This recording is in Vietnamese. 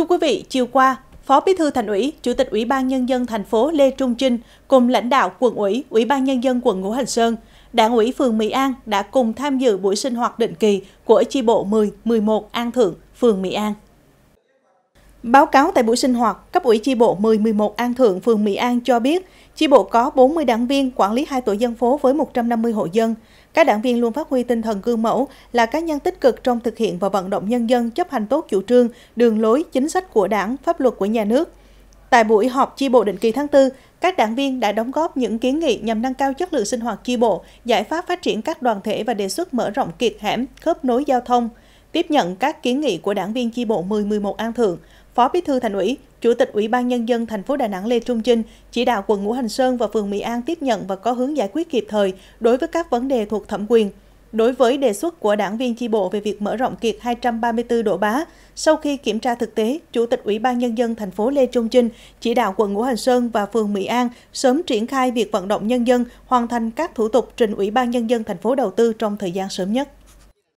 Thưa quý vị, chiều qua, Phó Bí thư Thành ủy, Chủ tịch Ủy ban Nhân dân thành phố Lê Trung Trinh cùng lãnh đạo quận ủy, Ủy ban Nhân dân quận Ngũ Hành Sơn, Đảng ủy phường Mỹ An đã cùng tham dự buổi sinh hoạt định kỳ của chi bộ 10-11 An Thượng, phường Mỹ An. Báo cáo tại buổi sinh hoạt, cấp ủy chi bộ 1011 An Thượng, phường Mỹ An cho biết, chi bộ có 40 đảng viên quản lý hai tổ dân phố với 150 hộ dân. Các đảng viên luôn phát huy tinh thần gương mẫu là cá nhân tích cực trong thực hiện và vận động nhân dân chấp hành tốt chủ trương, đường lối, chính sách của đảng, pháp luật của nhà nước. Tại buổi họp chi bộ định kỳ tháng 4, các đảng viên đã đóng góp những kiến nghị nhằm nâng cao chất lượng sinh hoạt chi bộ, giải pháp phát triển các đoàn thể và đề xuất mở rộng kiệt hẻm, khớp nối giao thông, tiếp nhận các kiến nghị của đảng viên chi bộ 1011 An Thượng, Phó Bí thư Thành ủy, Chủ tịch Ủy ban nhân dân thành phố Đà Nẵng Lê Trung Trinh chỉ đạo quận Ngũ Hành Sơn và phường Mỹ An tiếp nhận và có hướng giải quyết kịp thời đối với các vấn đề thuộc thẩm quyền. Đối với đề xuất của đảng viên chi bộ về việc mở rộng kiệt 234 Độ Bá, sau khi kiểm tra thực tế, Chủ tịch Ủy ban nhân dân thành phố Lê Trung Trinh chỉ đạo quận Ngũ Hành Sơn và phường Mỹ An sớm triển khai việc vận động nhân dân hoàn thành các thủ tục trình Ủy ban nhân dân thành phố đầu tư trong thời gian sớm nhất.